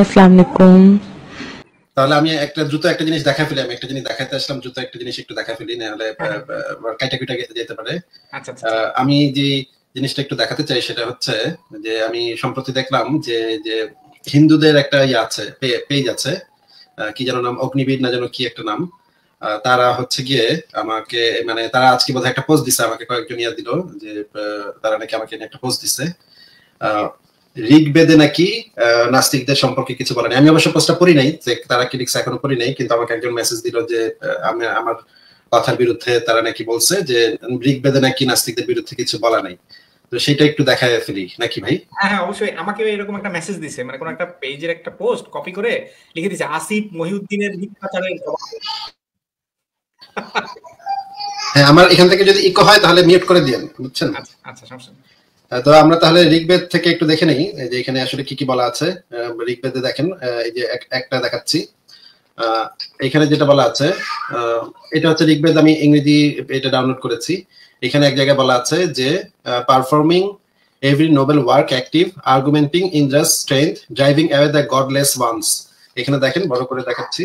আসসালামু আলাইকুম তাহলে আমি একটা জুতো একটা জিনিস দেখা ফেলি আমি একটা জিনিস দেখাতে আসলাম দ্রুত একটা জিনিস একটু দেখা ফেলি না হলে হ্যাঁ। কাইটা কুইটা যেতে পারে আচ্ছা, আচ্ছা। আমি যে জিনিসটা একটু দেখাতে চাই সেটা হচ্ছে যে আমি সম্প্রতি দেখলাম যে যে হিন্দুদের একটা ইয়ে আছে পেজ আছে কি যেন নাম অগ্নিবীর না যেন কি একটা নাম তারা হচ্ছে গিয়ে আমাকে মানে তারা আজকে বোধহয় একটা পোস্ট দিছে আমাকে কয়েকজন ইয়া দিল যে তারা নাকি আমাকে একটা পোস্ট দিছে ঋগ্বেদে নাকি নাস্তিকদের সম্পর্কে কিছু বলেনি আমি অবশ্য পোস্টটা পড়ি নাই যে তারা লিখছে এখনো পড়ি নাই কিন্তু আমাকে একজন মেসেজ দিল যে আমি আমার কথার বিরুদ্ধে তারা নাকি বলছে যে ঋগ্বেদে নাকি নাস্তিকদের বিরুদ্ধে কিছু বলা নাই তো সেটা একটু দেখা ফেলি নাকি ভাই হ্যাঁ, হ্যাঁ অবশ্যই আমাকে এরকম একটা মেসেজ দিছে মানে কোন একটা পেজের একটা পোস্ট কপি করে লিখে দিছে আসিফ মহিউদ্দিনের মিথ্যাচারের হ্যাঁ আমার এখান থেকে যদি ইকো হয় তাহলে মিউট করে দিয়েন বুঝছেন আচ্ছা আচ্ছা সমস্যা তো আমরা তাহলে ঋগ্বেদ থেকে একটু দেখে নেই যে এখানে আসলে কি কি বলা আছে ঋগ্বেদে দেখেন এই যে একটা দেখাচ্ছি এখানে যেটা বলা আছে এটা হচ্ছে ঋগ্বেদ আমি ইংরেজি এটা ডাউনলোড করেছি এখানে এক জায়গায় বলা আছে যে performing every noble work active argumenting in the strength driving away the godless ones এখানে দেখেন বড় করে দেখাচ্ছি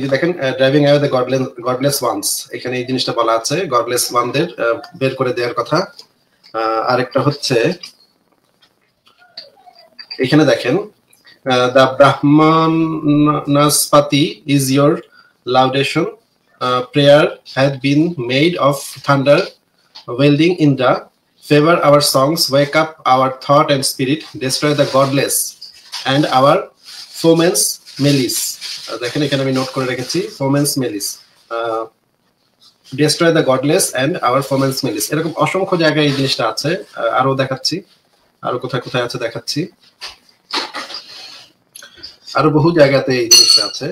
এই যে দেখেন driving away the godless godless ones এখানে এই জিনিসটা বলা আছে গডলেস ওয়ানদের বের করে দেওয়ার কথা আরেকটা হচ্ছে এখানে দেখেন the Brahmanaspati is your laudation prayer had been made of thunder wielding in the favour our sons wake up our thought and spirit destroy the godless and our foemen's malice দেখেন এখানে আমি নোট করে রেখেছি foemen's malice destroy the godless and our foemen's malice এরকম অসংখ্য জায়গায় এই জিনিসটা আছে আরও দেখাচ্ছি আরো কোথায় কোথায় আছে দেখাচ্ছি আরো বহু জায়গাতে এই জিনিসটা আছে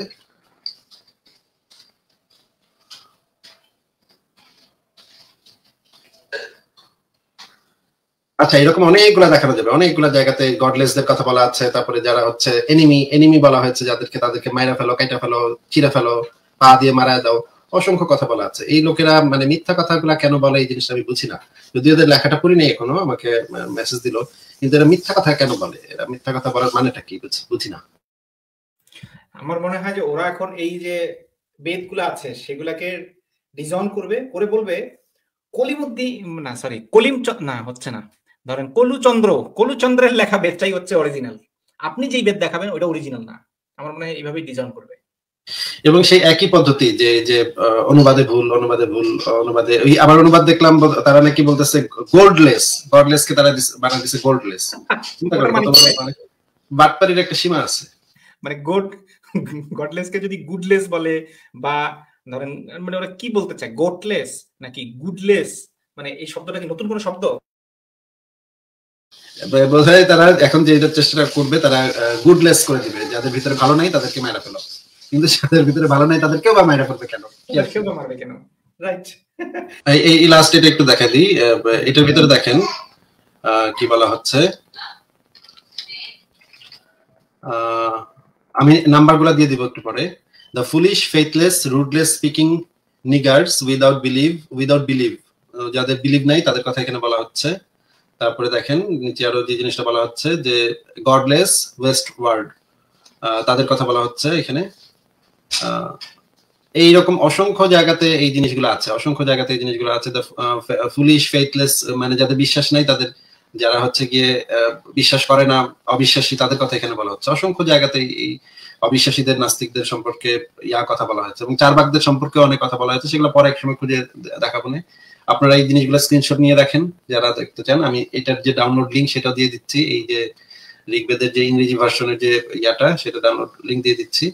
আচ্ছা এরকম অনেকগুলো দেখানো যাবে অনেকগুলো জায়গাতে গডলেসদের কথা বলা আছে তারপরে যারা হচ্ছে এনিমি এনিমি বলা হয়েছে যাদেরকে তাদেরকে মাইরা ফেলো কাইটা ফেলো চিরা ফেলো পা দিয়ে মারা দাও অসংখ্য কথা বলা আছে এই লোকেরা মানে মিথ্যা কথাগুলা কেন বলে এই জিনিসটা আমি বুঝি না যদি ওদের লেখাটা পড়ি নাই এখনো আমাকে মেসেজ দিল কিন্তু এরা মিথ্যা কথা কেন বলে এরা মিথ্যা কথা বলার মানেটা কি বুঝি বুঝি না আমার মনে হয় যে ওরা এখন এই যে বেদগুলো আছে সেগুলাকে ডিজাইন করবে করে বলবে কলিমুদ্দি না সরি কলিম না হচ্ছে না ধরেন কলুচন্দ্র কলুচন্দ্রের লেখা বেদটাই হচ্ছে অরিজিনাল আপনি যেই বেদ দেখাবেন ওটা অরিজিনাল না আমার মনে হয় এইভাবেই ডিজাইন করবে এবং সেই একই পদ্ধতি যে যে অনুবাদে ভুল অনুবাদে ভুল অনুবাদে ওই আবার অনুবাদ দেখলাম তারা নাকি বলতেছে গোল্ডলেস গডলেস কে তারা বানা দিছে গোল্ডলেস মানে, বাটপারির একটা সীমা আছে মানে গোড গডলেস কে যদি গুডলেস বলে বা ধরেন মানে ওরা কি বলতে চায় গোটলেস নাকি গুডলেস মানে এই শব্দটা কি নতুন কোনো শব্দ বোধহয় তারা এখন যে চেষ্টা করবে তারা গুডলেস করে দিবে যাদের ভিতরে ভালো নাই তাদেরকে মায়েরা ফেলো কিন্তু যাদের ভিতরে ভালো নাই তাদেরকেও বা মায়েরা ফেলবে কেন এই লাস্ট এটা একটু দেখা দিই এটার ভিতরে দেখেন কি বলা হচ্ছে আমি নাম্বারগুলো দিয়ে দিব একটু পরে the foolish faithless rudeless speaking niggards without believe without believe যাদের বিলিভ নাই তাদের কথা এখানে বলা হচ্ছে তারপরে দেখেন নিচে আরো যে জিনিসটা বলা হচ্ছে যে গডলেস ওয়েস্ট ওয়ার্ল্ড তাদের কথা বলা হচ্ছে এখানে এই রকম অসংখ্য জায়গাতে এই জিনিসগুলো আছে অসংখ্য জায়গাতে এই জিনিসগুলো আছে ফুলিশ ফেইথলেস মানে যাদের বিশ্বাস নাই তাদের যারা হচ্ছে গিয়ে বিশ্বাস করে না অবিশ্বাসী তাদের কথা এখানে বলা হচ্ছে অসংখ্য জায়গাতে এই অবিশ্বাসীদের নাস্তিকদের সম্পর্কে ইয়া কথা বলা হয়েছে এবং চারবাকদের সম্পর্কে অনেক কথা বলা হয়েছে সেগুলো পরে এক সময় খুঁজে দেখাবো না আপনারা এই জিনিসগুলো স্ক্রিনশট নিয়ে রাখেন যারা দেখতে চান আমি এটার যে ডাউনলোড লিঙ্ক সেটা দিয়ে দিচ্ছি এই যে ঋগ্বেদের যে ইংরেজি ভার্সনের যে ইয়াটা সেটা ডাউনলোড লিঙ্ক দিয়ে দিচ্ছি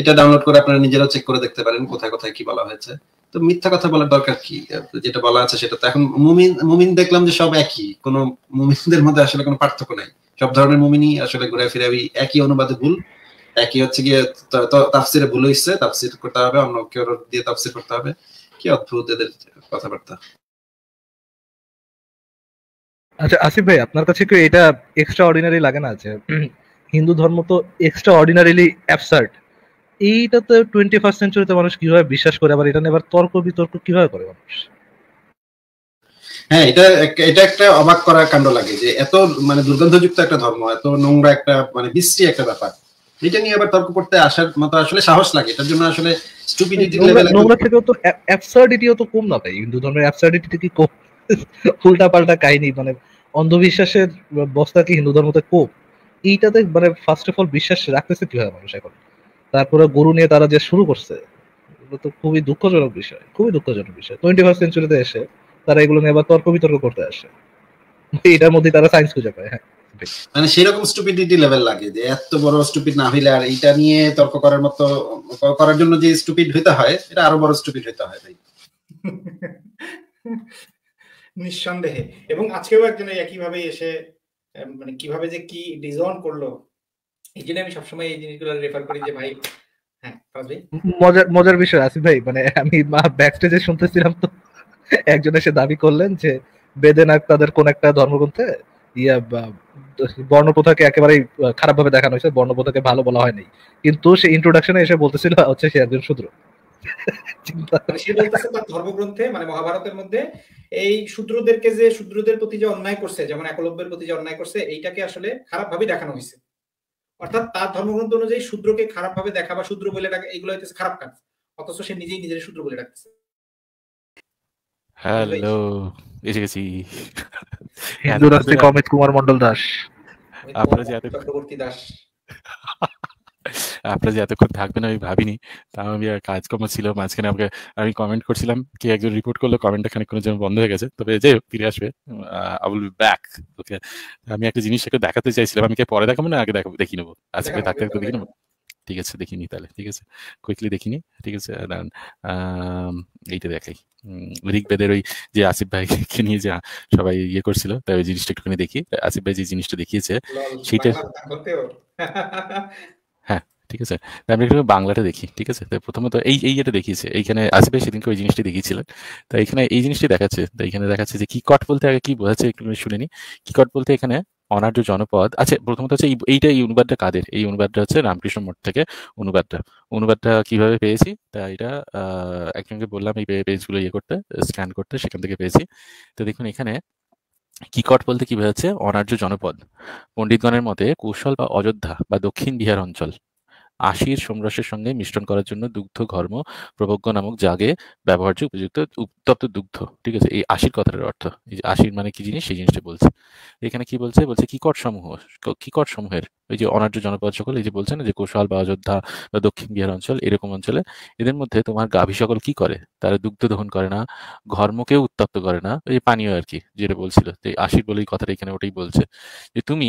এটা ডাউনলোড করে আপনারা নিজেরা চেক করে দেখতে পারেন কোথায় কোথায় কি বলা হয়েছে তো মিথ্যা কথা বলার দরকার কি যেটা বলা আছে সেটা তো এখন মুমিন মুমিন দেখলাম যে সব একই কোনো মুমিনদের মধ্যে আসলে কোনো পার্থক্য নাই সব ধরনের মুমিনই আসলে ঘুরে ফিরে একই অনুবাদে ভুল একই হচ্ছে গিয়ে তাফসিরে ভুল হয়েছে তাফসির করতে হবে অন্য কেউ দিয়ে তাফসির করতে হবে কি অদ্ভুত এদের কথাবার্তা আচ্ছা আসিফ ভাই আপনার কাছে কি এটা এক্সট্রা অর্ডিনারি লাগে না যে হিন্দু ধর্ম তো এক্সট্রা অর্ডিনারিলি অ্যাবসার্ড এইটা তো টোয়েন্টি ফার্স্ট সেঞ্চুরিতে মানুষ কিভাবে বিশ্বাস করে আবার এটা নিয়ে তর্ক বিতর্ক কিভাবে করে মানুষ হ্যাঁ এটা এটা একটা অবাক করার কাণ্ড লাগে যে এত মানে দুর্গন্ধযুক্ত একটা ধর্ম এত নোংরা একটা মানে বিশ্রী একটা ব্যাপার এটা নিয়ে আবার তর্ক করতে আসার মতো আসলে সাহস লাগে এটার জন্য আসলে স্টুপিডিটি লেভেল তো অ্যাবসার্ডিটিও তো কম না হিন্দু ধর্মের অ্যাবসার্ডিটি কি কম উল্টা পাল্টা কাহিনী মানে অন্ধবিশ্বাসের বস্তা কি হিন্দু ধর্মতে কম এইটাতে মানে ফার্স্ট অফ অল বিশ্বাস রাখতেছে কিভাবে মানুষ এখন তারপরে গরু নিয়ে তারা যে শুরু করছে তো খুবই দুঃখজনক বিষয় খুবই দুঃখজনক বিষয় টোয়েন্টি ফার্স্ট সেঞ্চুরিতে এসে তারা এগুলো নিয়ে আবার তর্ক বিতর্ক করতে আসে এটার মধ্যে তারা সায়েন্স খুঁজে পায় হ্যাঁ মানে সেরকম স্টুপিডিটি লেভেল লাগে যে এত বড় স্টুপিড না হইলে আর এটা নিয়ে তর্ক করার মতো করার জন্য যে স্টুপিড হইতে হয় এটা আরো বড় স্টুপিড হইতে হয় ভাই নিঃসন্দেহে এবং আজকেও একজন একইভাবে এসে মানে কিভাবে যে কি ডিজন করলো এই জন্য আমি সবসময় এই জিনিসগুলো রেফার করি যে হ্যাঁ, ভাই মজার মজার বিষয় আসিফ ভাই মানে আমি ব্যাকস্টেজে শুনতেছিলাম তো একজন এসে দাবি করলেন যে বেদেনাক তাদের কোন একটা ধর্মগ্রন্থে ইয়া বর্ণপ্রথাকে একেবারেই খারাপভাবে দেখানো হয়েছে বর্ণপ্রথাকে ভালো বলা হয়নি কিন্তু সে ইন্ট্রোডাকশনে এসে বলতেছিল হচ্ছে সে একজন শূদ্র ধর্মগ্রন্থে মানে মহাভারতের মধ্যে এই শূদ্রদেরকে যে শূদ্রদের প্রতি যে অন্যায় করছে যেমন একলব্যের প্রতি যে অন্যায় করছে এইটাকে আসলে খারাপভাবে দেখানো হয়েছে অর্থাৎ তার ধর্মগ্রন্থ অনুযায়ী শূদ্রকে খারাপভাবে দেখা বা শূদ্র বলে ডাকা এগুলো হচ্ছে খারাপ কাজ অথচ সে নিজেই নিজের শূদ্র বলে ডাকতেছে হ্যালো এসে গেছি হিন্দুরাজ থেকে অমিত কুমার মন্ডল দাস আপনারা যে এতক্ষণ দাস আপনারা যে এতক্ষণ থাকবেন আমি ভাবিনি তাও আমি কাজকর্ম ছিল মাঝখানে আমাকে আমি কমেন্ট করছিলাম কি একজন রিপোর্ট করলো কমেন্টটা খানিকক্ষণের জন্য বন্ধ হয়ে গেছে তবে যে ফিরে আসবে আই উইল ব্যাক ওকে আমি একটা জিনিস দেখাতে চাইছিলাম আমি কি পরে দেখাবো না আগে দেখাবো দেখি নেবো আজকে থাকতে থাকতে দেখে নেবো ঠিক আছে দেখিনি তাহলে ঠিক আছে কুইকলি দেখিনি ঠিক আছে দাঁড়ান এইটা দেখাই ঋগ্বেদের ওই যে আসিফ ভাইকে নিয়ে যে সবাই ইয়ে করছিল তাই ওই জিনিসটা একটুখানি দেখি আসিফ ভাই যে জিনিসটা দেখিয়েছে সেইটা হ্যাঁ ঠিক আছে আমি একটু বাংলাটা দেখি ঠিক আছে তো প্রথমত এই এই এটা দেখিয়েছে এইখানে আসিফ ভাই সেদিনকে ওই জিনিসটি দেখিয়েছিলেন তাই এখানে এই জিনিসটি দেখাচ্ছে তাই এখানে দেখাচ্ছে যে কি কট বলতে আগে কি বোঝাচ্ছে একটু শুনে নি কি কট বলতে এখানে অনার্য জনপদ আচ্ছা প্রথমত হচ্ছে এইটা এই অনুবাদটা কাদের এই অনুবাদটা হচ্ছে রামকৃষ্ণ মঠ থেকে অনুবাদটা অনুবাদটা কিভাবে পেয়েছি তা এটা একজনকে বললাম এই পেজগুলো ইয়ে করতে স্ক্যান করতে সেখান থেকে পেয়েছি তো দেখুন এখানে কিকট বলতে কি বোঝাচ্ছে অনার্য জনপদ পণ্ডিতগণের মতে কৌশল বা অযোধ্যা বা দক্ষিণ বিহার অঞ্চল আশির সোমরসের সঙ্গে মিশ্রণ করার জন্য দুগ্ধ ঘর্ম প্রভজ্ঞ নামক জাগে ব্যবহার্য উপযুক্ত উত্তপ্ত দুগ্ধ ঠিক আছে এই আশির কথাটার অর্থ এই যে আশির মানে কি জিনিস সেই জিনিসটা বলছে এখানে কি বলছে বলছে কিকট সমূহ কিকট সমূহের ওই যে অনার্য জনপদ সকল এই যে বলছে না যে কোশাল বা অযোধ্যা বা দক্ষিণ বিহার অঞ্চল এরকম অঞ্চলে এদের মধ্যে তোমার গাভী সকল কি করে তারা দুগ্ধ দহন করে না ঘর্মকেও উত্তপ্ত করে না ওই যে পানীয় আর কি যেটা বলছিল আশির বলে কথাটা এখানে ওটাই বলছে যে তুমি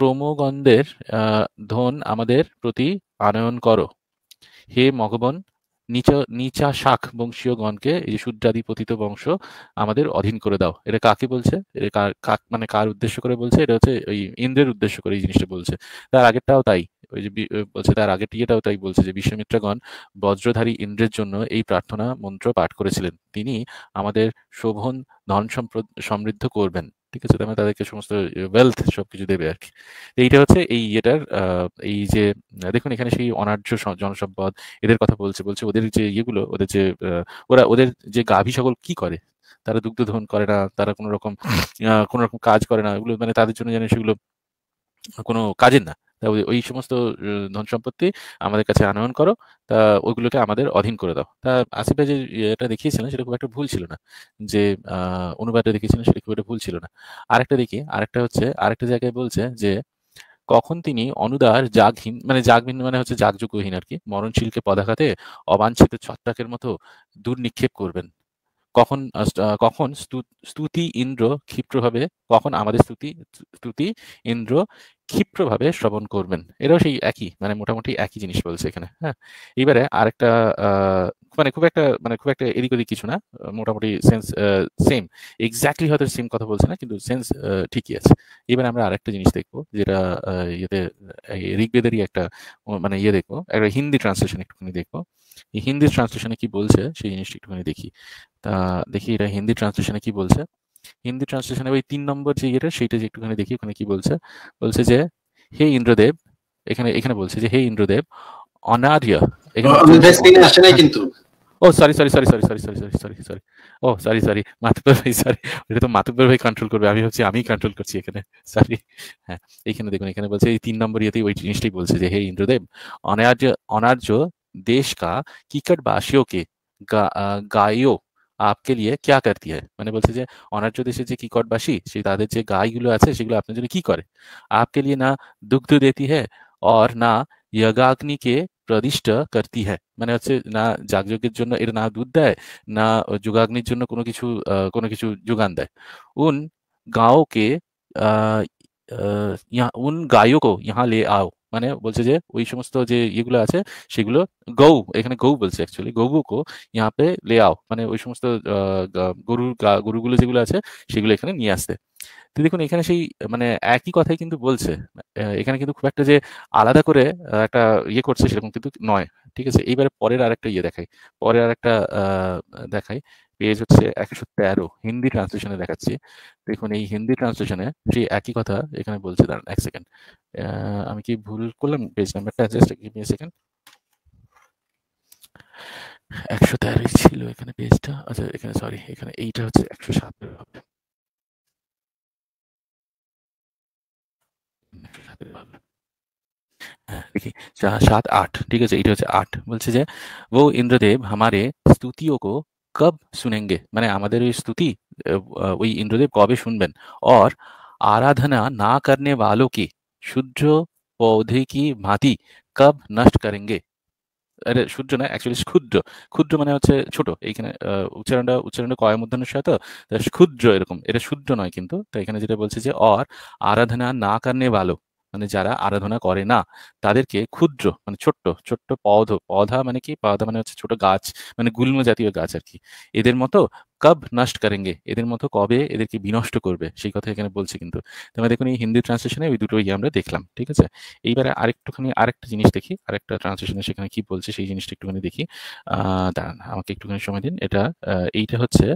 প্রমোগণদের ধন আমাদের প্রতি আনয়ন কর হে মগবন নিচা শাখ বংশীয় গণকে এই শূদ্রাদি পতিত বংশ আমাদের অধীন করে দাও এটা কাকে বলছে এটা মানে কার উদ্দেশ্য করে বলছে এটা হচ্ছে ওই ইন্দ্রের উদ্দেশ্য করে এই জিনিসটা বলছে তার আগেরটাও তাই ওই যে বলছে তার আগের টিয়েটাও তাই বলছে যে বিশ্বমিত্রাগণ বজ্রধারী ইন্দ্রের জন্য এই প্রার্থনা মন্ত্র পাঠ করেছিলেন তিনি আমাদের শোভন ধন সমৃদ্ধ করবেন ঠিক আছে তার মানে তাদেরকে সমস্ত ওয়েলথ সবকিছু দেবে আর কি এইটা হচ্ছে এই ইয়েটার এই যে দেখুন এখানে সেই অনার্য জনসম্পদ এদের কথা বলছে বলছে ওদের যে ইয়েগুলো ওদের যে ওরা ওদের যে গাভী সকল কি করে তারা দুগ্ধ ধন করে না তারা কোনো রকম কোনো রকম কাজ করে না এগুলো মানে তাদের জন্য যেন সেগুলো কোনো কাজের না তা ওই সমস্ত ধন সম্পত্তি আমাদের কাছে আনয়ন করো তা ওইগুলোকে আমাদের অধীন করে দাও তা আসিফ ভাই যে এটা দেখিয়েছিলেন সেটা খুব একটা ভুল ছিল না যে অনুবাদটা দেখিয়েছিলেন সেটা খুব একটা ভুল ছিল না আরেকটা দেখি আরেকটা হচ্ছে আরেকটা জায়গায় বলছে যে কখন তিনি অনুদার জাগহীন মানে জাগহীন মানে হচ্ছে জাগযোগ্যহীন আর কি মরণশীলকে পদাঘাতে অবাঞ্ছিত ছত্রাকের মতো দুর্নিক্ষেপ করবেন কখন কখন স্তুতি ইন্দ্র ক্ষিপ্রভাবে কখন আমাদের স্তুতি স্তুতি ইন্দ্র ক্ষিপ্রভাবে শ্রবণ করবেন এরাও সেই একই মানে মোটামুটি একই জিনিস বলছে এখানে হ্যাঁ এইবারে আরেকটা মানে খুব একটা মানে খুব একটা এদিক ওদিক কিছু না মোটামুটি সেন্স সেম এক্স্যাক্টলি হয়তো সেম কথা বলছে না কিন্তু সেন্স ঠিকই আছে এবারে আমরা আরেকটা জিনিস দেখবো যেটা ইয়েতে ঋগ্বেদেরই একটা মানে ইয়ে দেখবো একটা হিন্দি ট্রান্সলেশন একটুখানি দেখবো এই হিন্দি ট্রান্সলেশনে কি বলছে সেই জিনিসটা একটুখানি দেখি তা দেখি এটা হিন্দি ট্রান্সলেশনে কি বলছে হিন্দি ট্রান্সলেশনে ওই তিন নম্বর যে ইয়েটা সেইটা যে একটুখানি দেখি ওখানে কি বলছে বলছে যে হে ইন্দ্রদেব এখানে এখানে বলছে যে হে ইন্দ্রদেব অনার্য ও sorry sorry sorry sorry sorry sorry sorry sorry sorry ও সরি সরি ভাই সরি এটা তো ভাই কন্ট্রোল করবে আমি ভাবছি আমি কন্ট্রোল করছি এখানে সরি হ্যাঁ এখানে দেখুন এখানে বলছে এই তিন নম্বর ইয়েতেই ওই জিনিসটাই বলছে যে হে ইন্দ্রদেব অনার্য অনার্য দেশ কা কিকট বাসিও কে গায়ো আপনাকে लिए क्या करती है মানে বলছে যে অনার্য দেশের যে কিকটবাসী সেই তাদের যে গাইগুলো আছে সেগুলো আপনার জন্য কি করে आपके लिए ना दुग्ध देती है और ना यज्ञाग्नि के প্রদিষ্ট করতি হ্যায় মানে হচ্ছে না যাগযজ্ঞের জন্য এর না দুধ দেয় না যোগাগ্নির জন্য কোনো কিছু কোনো কিছু যোগান দেয় উন গাঁও কে উন গায়ো কো ইহা লে আও মানে বলছে যে ওই সমস্ত যে ইয়েগুলো আছে সেগুলো গৌ এখানে গৌ বলছে অ্যাকচুয়ালি গৌবুকো ইয়াপে লে আও মানে ওই সমস্ত গরুর গরুগুলো যেগুলো আছে সেগুলো এখানে নিয়ে আসতে তো দেখুন এখানে সেই মানে একই কথাই কিন্তু বলছে এখানে কিন্তু খুব একটা যে আলাদা করে একটা ইয়ে করছে সেরকম কিন্তু নয় ঠিক আছে এইবারে পরের আর একটা ইয়ে দেখাই পরের আর একটা দেখাই পেজ হচ্ছে একশো তেরো হিন্দি ট্রান্সলেশনে দেখাচ্ছি দেখুন এই হিন্দি ট্রান্সলেশনে সেই একই কথা এখানে বলছে দাঁড়ান এক সেকেন্ড আমি কি ভুল করলাম পেজ নাম্বারটা জাস্ট গিভ মি সেকেন্ড একশো তেরোই ছিল এখানে পেজটা আচ্ছা এখানে সরি এখানে এইটা হচ্ছে একশো সাতের হবে सात आठ ठीक है ये आठ बोल वो इंद्रदेव हमारे स्तुतियों को কব सुनेंगे মানে আমাদের ওই স্তুতি ওই ইন্দ্রদেব কবে শুনবেন और আরাধনা না करने वालों की সূর্য পৌধে কি মাটি কব নষ্ট করেঙ্গে আরে সূর্য না অ্যাকচুয়ালি ক্ষুদ্র ক্ষুদ্র মানে হচ্ছে ছোট এইখানে উচ্চারণটা উচ্চারণটা কয় মধ্যাহ্নের সাথে ক্ষুদ্র এরকম এটা সূর্য নয় কিন্তু তো এখানে যেটা বলছে যে অর আরাধনা না কারণে ভালো মানে যারা আরাধনা করে না তাদেরকে ক্ষুদ্র মানে ছোট্ট ছোট্ট পধ পধা মানে কি পধা মানে হচ্ছে ছোট গাছ মানে গুল্ম জাতীয় গাছ আর কি এদের মতো কব নষ্ট করেঙ্গে এদের মতো কবে এদেরকে বিনষ্ট করবে সেই কথা এখানে বলছে কিন্তু তোমরা দেখুন এই হিন্দি ট্রান্সলেশনে ওই দুটো ইয়ে আমরা দেখলাম ঠিক আছে এইবারে আরেকটুখানি আরেকটা জিনিস দেখি আরেকটা ট্রান্সলেশনে সেখানে কি বলছে সেই জিনিসটা একটুখানি দেখি দাঁড়ান আমাকে একটুখানি সময় দিন এটা এইটা হচ্ছে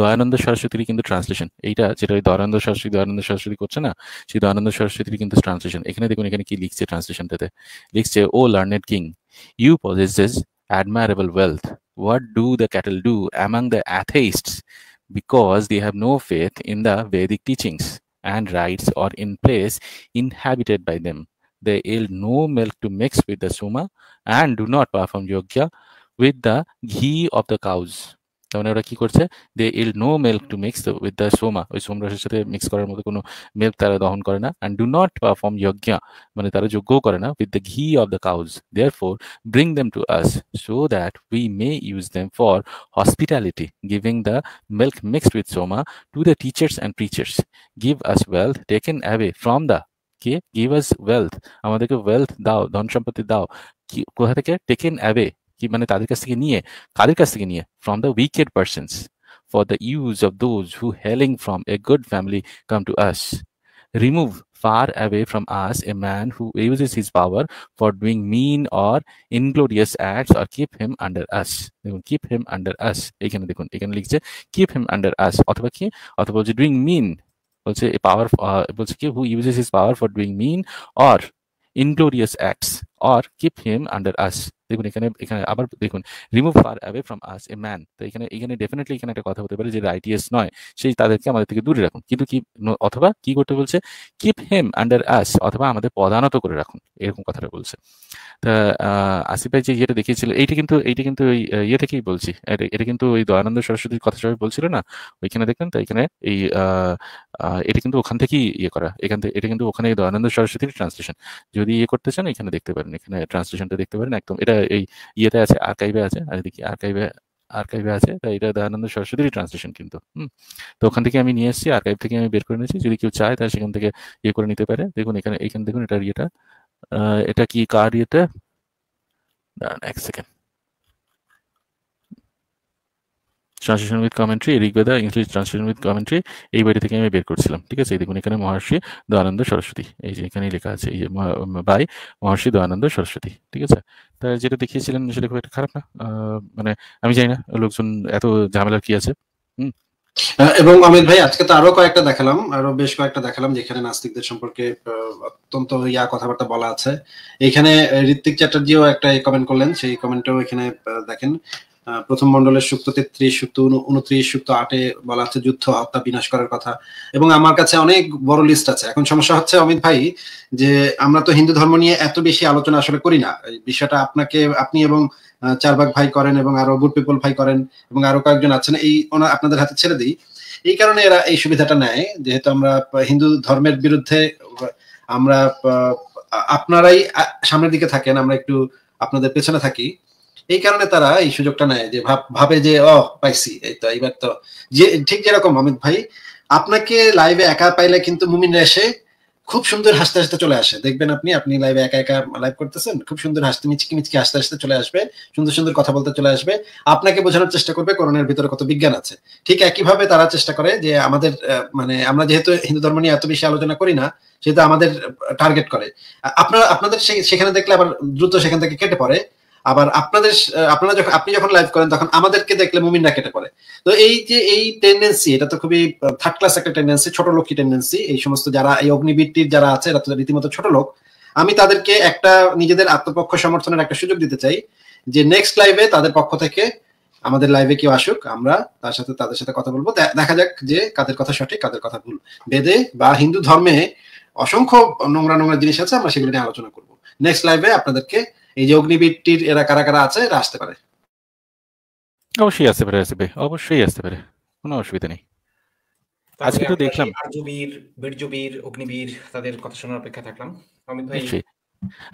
দয়ানন্দ সরস্বতীর কিন্তু ট্রান্সলেশন এইটা যেটা ওই দয়ানন্দ সরস্বতী দয়ানন্দ সরস্বতী করছে না সেই দয়ানন্দ সরস্বতীর কিন্তু ট্রান্সলেশন এখানে দেখুন এখানে কি লিখছে ট্রান্সলেশনটাতে লিখছে O learned king you possess admirable wealth what do the cattle do among the atheists because they have no faith in the Vedic teachings and rites or in place inhabited by them. They yield no milk to mix with the Suma and do not perform yoga with the ghee of the cows. তার মানে ওরা কি করছে they yield no milk to mix with the soma ওই সোমরসের সাথে mix করার মতো কোনো মিল্ক তারা দহন করে না অ্যান্ড ডু নট পারফর্ম যজ্ঞ মানে তারা যজ্ঞও করে না with the ghee of the cows therefore bring them to us so that we may use them for hospitality giving the milk mixed with soma to the teachers and preachers give us wealth taken away from the কে give us wealth আমাদেরকে wealth দাও ধন সম্পত্তি দাও কোথা থেকে taken away কি মানে তাদের কাছ থেকে নিয়ে কাদের কাছ থেকে নিয়ে from the wicked persons for the use of those who hailing from a good family come to us remove far away from us a man who uses his power for doing mean or inglorious acts or keep him under us দেখুন keep him under us এখানে দেখুন এখানে লিখছে keep him under us অথবা কি অথবা বলছে doing mean বলছে a power বলছে কি who uses his power for doing mean or inglorious acts or keep him under us দেখুন এখানে এখানে আবার দেখুন remove far away from us a man তো এখানে এখানে ডেফিনেটলি এখানে একটা কথা হতে পারে যে আইটিএস নয় সেই তাদেরকে আমাদের থেকে দূরে রাখুন কিন্তু কি অথবা কি করতে বলছে কিপ হেম আন্ডার আস অথবা আমাদের পদানত করে রাখুন এরকম কথাটা বলছে তা আসিফ ভাই যে ইয়েটা দেখিয়েছিল এইটা কিন্তু এইটা কিন্তু ওই ইয়ে থেকেই বলছি এটা কিন্তু ওই দয়ানন্দ সরস্বতীর কথা সবাই বলছিল না ওইখানে দেখবেন তো এখানে এই এটা কিন্তু ওখান থেকেই ইয়ে করা এখান থেকে এটা কিন্তু ওখানে দয়ানন্দ সরস্বতীর ট্রান্সলেশন যদি ইয়ে করতে চান এখানে দেখতে পারেন এখানে ট্রান্সলেশনটা দেখতে পারেন একদম এটা এই ইয়েতে আছে আর্কাইভে আছে আর দেখি আর্কাইভে আর্কাইভে আছে তাই এটা দয়ানন্দ সরস্বতীর ট্রান্সলেশন কিন্তু হুম তো ওখান থেকে আমি নিয়ে এসেছি আর্কাইভ থেকে আমি বের করে নিয়েছি যদি কেউ চায় তাহলে সেখান থেকে ইয়ে করে নিতে পারে দেখুন এখানে এখানে দেখুন এটার ইয়েটা এটা কি কার ইয়েটা এক second translation with commentary Rigveda English translation with commentary এই বইটি থেকে আমি বের করছিলাম ঠিক আছে এই দেখুন এখানে মহর্ষি দয়ানন্দ সরস্বতী এই যে এখানেই লেখা আছে এই যে বাই মহর্ষি দয়ানন্দ সরস্বতী ঠিক আছে তা যেটা দেখিয়েছিলেন সেটা খুব একটা খারাপ না মানে আমি জানি না লোকজন এত ঝামেলার কি আছে হুম এবং অমিত ভাই আজকে তো আরো কয়েকটা দেখালাম আরো বেশ কয়েকটা দেখালাম যেখানে নাস্তিকদের সম্পর্কে অত্যন্ত ইয়া কথাবার্তা বলা আছে এখানে ঋত্বিক চ্যাটার্জিও একটা কমেন্ট করলেন সেই কমেন্টও এখানে দেখেন প্রথম মন্ডলের সুক্ত তেত্রিশ সুক্ত উনত্রিশ সুক্ত আটে বলা আছে যুদ্ধ হত্যা বিনাশ করার কথা এবং আমার কাছে অনেক বড় লিস্ট আছে এখন সমস্যা হচ্ছে অমিত ভাই যে আমরা তো হিন্দু ধর্ম নিয়ে এত বেশি আলোচনা আসলে করি না বিষয়টা আপনাকে আপনি এবং চারবাগ ভাই করেন এবং আরো গুড পিপল ভাই করেন এবং আরো কয়েকজন আছেন এই আপনাদের হাতে ছেড়ে দিই এই কারণে এরা এই সুবিধাটা নেয় যেহেতু আমরা হিন্দু ধর্মের বিরুদ্ধে আমরা আপনারাই সামনের দিকে থাকেন আমরা একটু আপনাদের পেছনে থাকি এই কারণে তারা এই সুযোগটা নেয় যে ভাবে যে ও পাইছি এই তো এইবার তো যে ঠিক যেরকম অমিত ভাই আপনাকে লাইভে একা পাইলে কিন্তু মুমিন এসে খুব সুন্দর হাসতে হাসতে চলে আসে দেখবেন আপনি আপনি লাইভে একা একা লাইভ করতেছেন খুব সুন্দর হাসতে মিচকি মিচকি হাসতে হাসতে চলে আসবে সুন্দর সুন্দর কথা বলতে চলে আসবে আপনাকে বোঝানোর চেষ্টা করবে করোনার ভিতরে কত বিজ্ঞান আছে ঠিক একইভাবে তারা চেষ্টা করে যে আমাদের মানে আমরা যেহেতু হিন্দু ধর্ম নিয়ে এত বেশি আলোচনা করি না সেহেতু আমাদের টার্গেট করে আপনারা আপনাদের সেখানে দেখলে আবার দ্রুত সেখান থেকে কেটে পড়ে আবার আপনাদের আপনারা যখন আপনি যখন লাইভ করেন তখন আমাদেরকে দেখলে মুমিনরা কেটে পড়ে তো এই যে এই টেন্ডেন্সি এটা তো খুবই থার্ড ক্লাস একটা টেন্ডেন্সি ছোট লোকই টেন্ডেন্সি এই সমস্ত যারা এই অগ্নিবৃত্তির যারা আছে এরা তো রীতিমতো ছোট লোক আমি তাদেরকে একটা নিজেদের আত্মপক্ষ সমর্থনের একটা সুযোগ দিতে চাই যে নেক্সট লাইভে তাদের পক্ষ থেকে আমাদের লাইভে কেউ আসুক আমরা তার সাথে তাদের সাথে কথা বলবো দেখা যাক যে কাদের কথা সঠিক কাদের কথা ভুল বেদে বা হিন্দু ধর্মে অসংখ্য নোংরা নোংরা জিনিস আছে আমরা সেগুলো নিয়ে আলোচনা করবো নেক্সট লাইভে আপনাদেরকে এই যে অগ্নিবীরটির এরা কারা কারা আছে এরা আসতে পারে অবশ্যই আসতে পারে আসতে অবশ্যই আসতে পারে কোনো অসুবিধা নেই আজকে তো দেখলাম বীরজবীর অগ্নিবীর তাদের কথা শোনার অপেক্ষা থাকলাম অমিত ভাই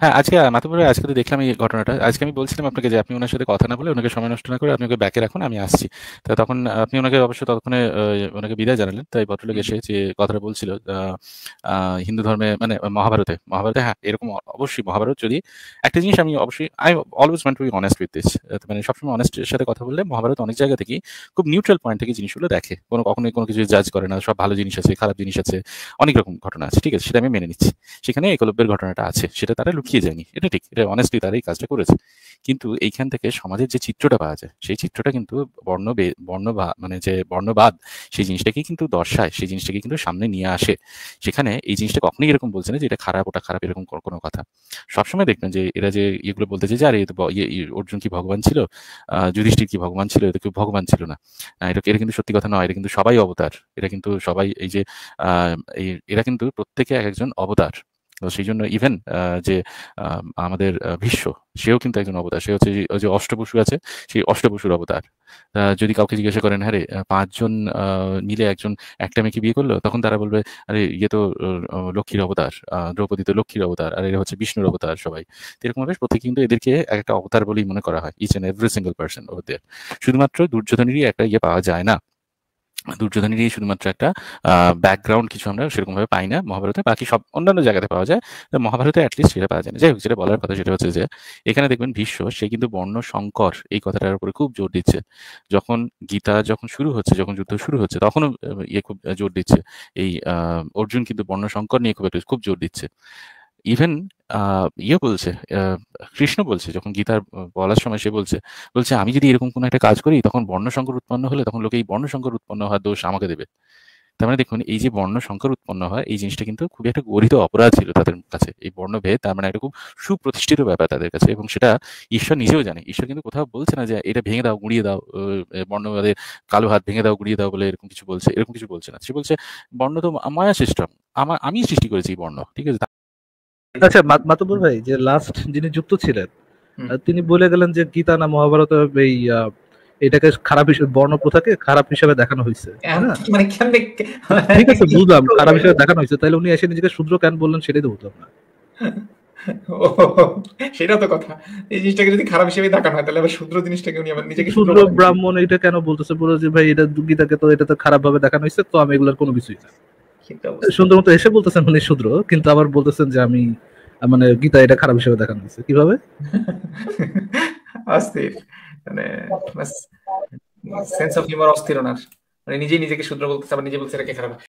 হ্যাঁ আজকে মাতুপুরে আজকে তো দেখলাম এই ঘটনাটা আজকে আমি বলছিলাম আপনাকে যে আপনি ওনার সাথে কথা না বলে ওনাকে সময় নষ্ট না করে আপনি ওকে ব্যাকে রাখুন আমি আসছি তা তখন আপনি ওনাকে অবশ্য ততক্ষণে ওনাকে বিদায় জানালেন তাই ভদ্রলোক এসে যে কথাটা বলছিল হিন্দু ধর্মে মানে মহাভারতে মহাভারতে হ্যাঁ এরকম অবশ্যই মহাভারত যদি একটা জিনিস আমি অবশ্যই I always want to be honest with this মানে সবসময় অনেস্টের সাথে কথা বললে মহাভারত অনেক জায়গা থেকেই খুব নিউট্রাল পয়েন্ট থেকে জিনিসগুলো দেখে কোনো কখনোই কোনো কিছু জাজ করে না সব ভালো জিনিস আছে খারাপ জিনিস আছে অনেক রকম ঘটনা আছে ঠিক আছে সেটা আমি মেনে নিচ্ছি সেখানে একলব্যের ঘটনাটা আছে সেটা এটা তারা লুকিয়ে যায়নি এটা ঠিক এটা অনেস্টলি তারা এই কাজটা করেছে কিন্তু এইখান থেকে সমাজের যে চিত্রটা পাওয়া যায় সেই চিত্রটা কিন্তু বর্ণ বর্ণ মানে যে বর্ণবাদ সেই জিনিসটাকে কিন্তু দর্শায় সেই জিনিসটাকে কিন্তু সামনে নিয়ে আসে সেখানে এই জিনিসটা কখনোই এরকম বলছে না যে এটা খারাপ ওটা খারাপ এরকম কোনো কথা সবসময় দেখবেন যে এরা যে ইয়েগুলো বলতে চাই যে আরে ইয়ে, ইয়ে, অর্জুন কি ভগবান ছিল যুধিষ্ঠির কি ভগবান ছিল এটা কি ভগবান ছিল না এটা এটা কিন্তু সত্যি কথা নয় এটা কিন্তু সবাই অবতার এটা কিন্তু সবাই এই যে এরা কিন্তু প্রত্যেকে এক একজন অবতার তো সেই জন্য ইভেন যে আমাদের বিশ্ব সেও কিন্তু একজন অবতার সে হচ্ছে যে অষ্টপশু আছে সেই অষ্টপশুর অবতার যদি কাউকে জিজ্ঞাসা করেন হ্যাঁ রে পাঁচজন মিলে একজন একটা মেয়েকে বিয়ে করলো তখন তারা বলবে আরে ইয়ে তো লক্ষ্মীর অবতার দ্রৌপদী তো লক্ষ্মীর অবতার আর এরা হচ্ছে বিষ্ণুর অবতার সবাই এরকম ভাবে প্রত্যেকে কিন্তু এদেরকে একটা অবতার বলেই মনে করা হয় each and every single person ওদের শুধুমাত্র দুর্যোধনেরই একটা ইয়ে পাওয়া যায় না মানে দুর্যোধনেরই শুধুমাত্র একটা ব্যাকগ্রাউন্ড কিছু আমরা সেরকমভাবে পাই না মহাভারতে বাকি সব অন্যান্য জায়গাতে পাওয়া যায় মহাভারতে অ্যাটলিস্ট সেটা পাওয়া যায় না যাই হোক যেটা বলার কথা সেটা হচ্ছে যে এখানে দেখবেন বিশ্ব সে কিন্তু বর্ণ সংকর এই কথাটার উপরে খুব জোর দিচ্ছে যখন গীতা যখন শুরু হচ্ছে যখন যুদ্ধ শুরু হচ্ছে তখনও ইয়ে খুব জোর দিচ্ছে এই অর্জুন কিন্তু বর্ণ সংকর নিয়ে খুব একটা খুব জোর দিচ্ছে ইভেন ইয়ে বলছে কৃষ্ণ বলছে যখন গীতার বলার সময় সে বলছে বলছে আমি যদি এরকম কোনো একটা কাজ করি তখন বর্ণসংকর উৎপন্ন হলে তখন লোকে এই বর্ণসংকর উৎপন্ন হওয়ার দোষ আমাকে দেবে তার মানে দেখুন এই যে বর্ণ সংকর উৎপন্ন হয় এই জিনিসটা কিন্তু খুবই একটা গরিত অপরাধ ছিল তাদের কাছে এই বর্ণভেদ তার মানে একটা খুব সুপ্রতিষ্ঠিত ব্যাপার তাদের কাছে এবং সেটা ঈশ্বর নিজেও জানে ঈশ্বর কিন্তু কোথাও বলছে না যে এটা ভেঙে দাও গুঁড়িয়ে দাও বর্ণবাদের কালো হাত ভেঙে দাও গুঁড়িয়ে দাও বলে এরকম কিছু বলছে এরকম কিছু বলছে না সে বলছে বর্ণ তো মায়া সিস্টেম আমার আমি সৃষ্টি করেছি বর্ণ ঠিক আছে আচ্ছা মাতবর ভাই যে লাস্ট যিনি যুক্ত ছিলেন তিনি বলে গেলেন যে গীতা না মহাভারত এই এটাকে খারাপ হিসেবে বর্ণ প্রথাকে খারাপ হিসেবে দেখানো হয়েছে হ্যাঁ? মানে ঠিক আছে বুঝলাম খারাপ হিসেবে দেখানো হয়েছে তাহলে উনি এসে নিজেকে শূদ্র কেন বললেন সেটাই তো বুঝলাম না সেটা তো কথা এই জিনিসটাকে যদি খারাপ হিসেবে দেখানো হয় তাহলে আবার শূদ্র জিনিসটাকে উনি আবার নিজেকে শূদ্র ব্রাহ্মণ এটা কেন বলতেছে বলে যে ভাই এটা গীতাকে তো এটা তো খারাপ ভাবে দেখানো হয়েছে তো আমি এগুলোর কোনো কিছুই না সুন্দর মতো এসে বলতেছেন মানে শুদ্র কিন্তু আবার বলতেছেন যে আমি মানে গীতা এটা খারাপ হিসেবে দেখানো হয়েছে কিভাবে অস্থির মানে সেন্স অফ হিউমার অস্থির ওনার মানে নিজে নিজেকে শূদ্র বলতেছে আবার নিজে বলছে এটাকে খারাপ